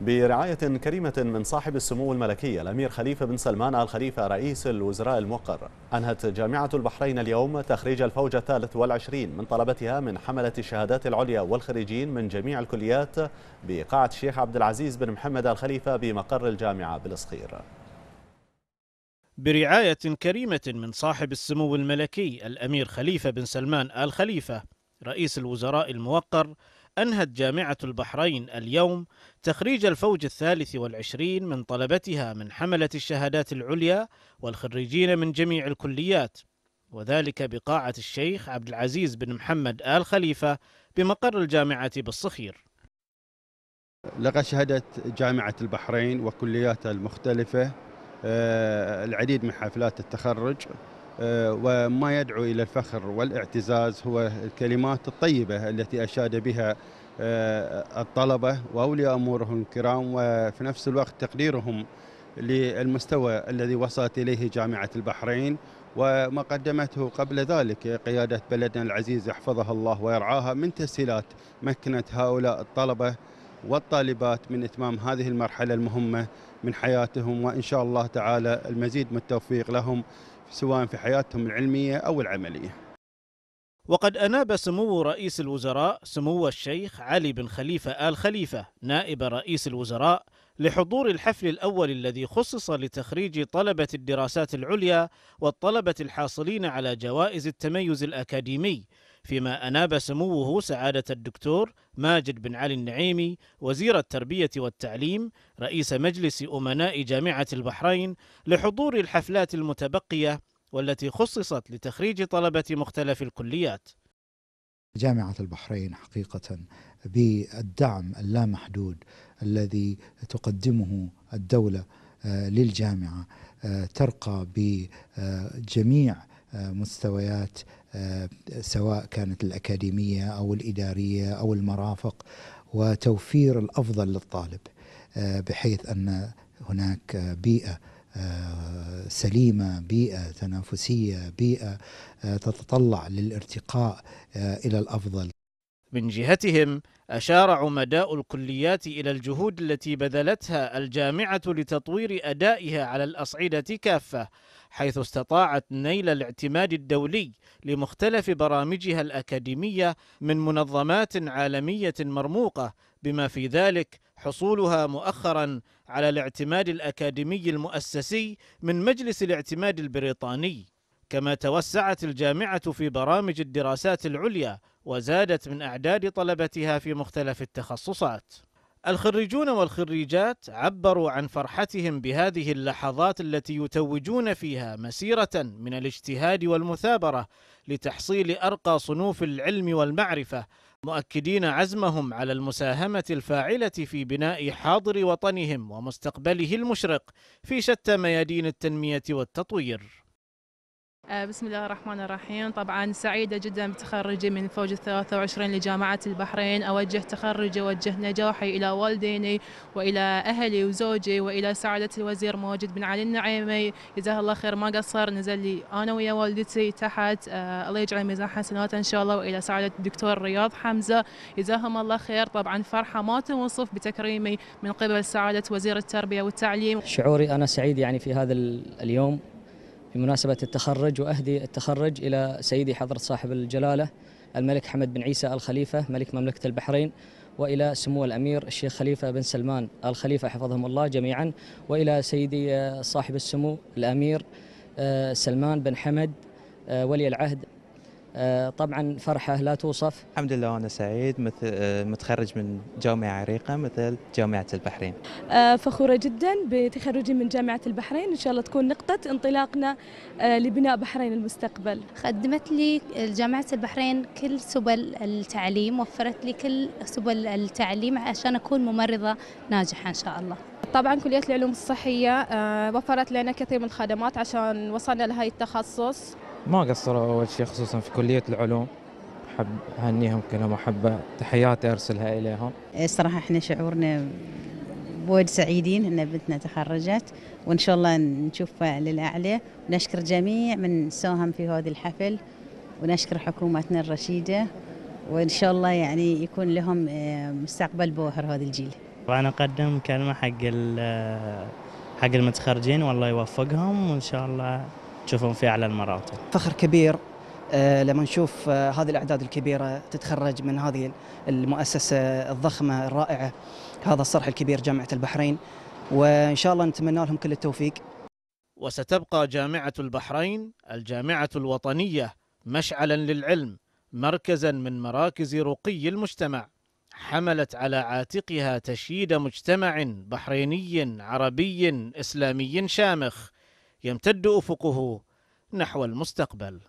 برعاية كريمة من صاحب السمو الملكي الأمير خليفة بن سلمان آل خليفة رئيس الوزراء الموقر أنهت جامعة البحرين اليوم تخريج الفوج الثالث والعشرين من طلبتها من حملة الشهادات العليا والخريجين من جميع الكليات بقاعة الشيخ عبد العزيز بن محمد آل خليفة بمقر الجامعة بالصخير برعاية كريمة من صاحب السمو الملكي الأمير خليفة بن سلمان آل خليفة رئيس الوزراء الموقر أنهت جامعة البحرين اليوم تخريج الفوج الثالث والعشرين من طلبتها من حملة الشهادات العليا والخريجين من جميع الكليات وذلك بقاعة الشيخ عبد العزيز بن محمد آل خليفة بمقر الجامعة بالصخير لقى شهادة جامعة البحرين وكلياتها المختلفة آه، العديد من حفلات التخرج آه، وما يدعو إلى الفخر والاعتزاز هو الكلمات الطيبة التي أشاد بها آه، الطلبة وأولياء أمورهم الكرام وفي نفس الوقت تقديرهم للمستوى الذي وصلت إليه جامعة البحرين وما قدمته قبل ذلك قيادة بلدنا العزيز يحفظها الله ويرعاها من تسهيلات مكنت هؤلاء الطلبة والطالبات من إتمام هذه المرحلة المهمة من حياتهم وإن شاء الله تعالى المزيد من التوفيق لهم سواء في حياتهم العلمية أو العملية وقد أناب سمو رئيس الوزراء سمو الشيخ علي بن خليفة آل خليفة نائب رئيس الوزراء لحضور الحفل الأول الذي خصص لتخريج طلبة الدراسات العليا والطلبة الحاصلين على جوائز التميز الأكاديمي فيما أناب سموه سعادة الدكتور ماجد بن علي النعيمي وزير التربية والتعليم رئيس مجلس أمناء جامعة البحرين لحضور الحفلات المتبقية والتي خصصت لتخريج طلبة مختلف الكليات جامعة البحرين حقيقة بالدعم اللامحدود الذي تقدمه الدولة آه، للجامعة آه، ترقى بجميع آه، مستويات آه، سواء كانت الأكاديمية أو الإدارية أو المرافق وتوفير الأفضل للطالب آه، بحيث أن هناك بيئة آه، سليمه بيئه تنافسيه بيئه تتطلع للارتقاء الى الافضل من جهتهم أشار عمداء الكليات إلى الجهود التي بذلتها الجامعة لتطوير أدائها على الأصعدة كافة حيث استطاعت نيل الاعتماد الدولي لمختلف برامجها الأكاديمية من منظمات عالمية مرموقة بما في ذلك حصولها مؤخرا على الاعتماد الأكاديمي المؤسسي من مجلس الاعتماد البريطاني كما توسعت الجامعة في برامج الدراسات العليا وزادت من أعداد طلبتها في مختلف التخصصات. الخريجون والخريجات عبروا عن فرحتهم بهذه اللحظات التي يتوجون فيها مسيرة من الاجتهاد والمثابرة لتحصيل أرقى صنوف العلم والمعرفة، مؤكدين عزمهم على المساهمة الفاعلة في بناء حاضر وطنهم ومستقبله المشرق في شتى ميادين التنمية والتطوير. آه، بسم الله الرحمن الرحيم طبعا سعيدة جدا بتخرجي من فوج الثلاثة وعشرين لجامعة البحرين أوجه تخرجي أوجه نجاحي إلى والديني وإلى أهلي وزوجي وإلى سعادة الوزير ماجد بن علي النعيمي جزاه الله خير ما قصر نزل لي أنا ويا والدتي تحت آه الله يجعل ميزان حسنات إن شاء الله وإلى سعادة الدكتور رياض حمزة جزاهم الله خير طبعا فرحة ما توصف بتكريمي من قبل سعادة وزير التربية والتعليم شعوري أنا سعيد يعني في هذا اليوم بمناسبة التخرج وأهدي التخرج إلى سيدي حضرة صاحب الجلالة الملك حمد بن عيسى الخليفة ملك مملكة البحرين وإلى سمو الأمير الشيخ خليفة بن سلمان الخليفة حفظهم الله جميعا وإلى سيدي صاحب السمو الأمير آه، سلمان بن حمد آه، ولي العهد آه، طبعا فرحه لا توصف الحمد لله انا سعيد مثل آه، متخرج من جامعه عريقه مثل جامعه البحرين آه، فخوره جدا بتخرجي من جامعه البحرين ان شاء الله تكون نقطه انطلاقنا لبناء بحرين المستقبل خدمت لي جامعه البحرين كل سبل التعليم وفرت لي كل سبل التعليم عشان اكون ممرضه ناجحه ان شاء الله طبعا كلية العلوم الصحية وفرت لنا كثير من الخدمات عشان وصلنا لهاي التخصص ما قصروا أول شيء خصوصا في كلية العلوم حب هنيهم كلهم أحب تحياتي أرسلها إليهم إيه، الصراحة إحنا شعورنا وايد سعيدين ان بنتنا تخرجت وان شاء الله نشوفها للاعلى ونشكر جميع من ساهم في هذا الحفل ونشكر حكومتنا الرشيده وان شاء الله يعني يكون لهم إيه، مستقبل باهر هذا الجيل. وانا اقدم كلمه حق حق المتخرجين والله يوفقهم وان شاء الله تشوفون في أعلى المراتب فخر كبير آه، لما نشوف آه، هذه الأعداد الكبيرة تتخرج من هذه المؤسسة الضخمة الرائعة هذا الصرح الكبير جامعة البحرين وإن شاء الله نتمنى لهم كل التوفيق وستبقى جامعة البحرين الجامعة الوطنية مشعلا للعلم مركزا من مراكز رقي المجتمع حملت على عاتقها تشييد مجتمع بحريني عربي إسلامي شامخ يمتد افقه نحو المستقبل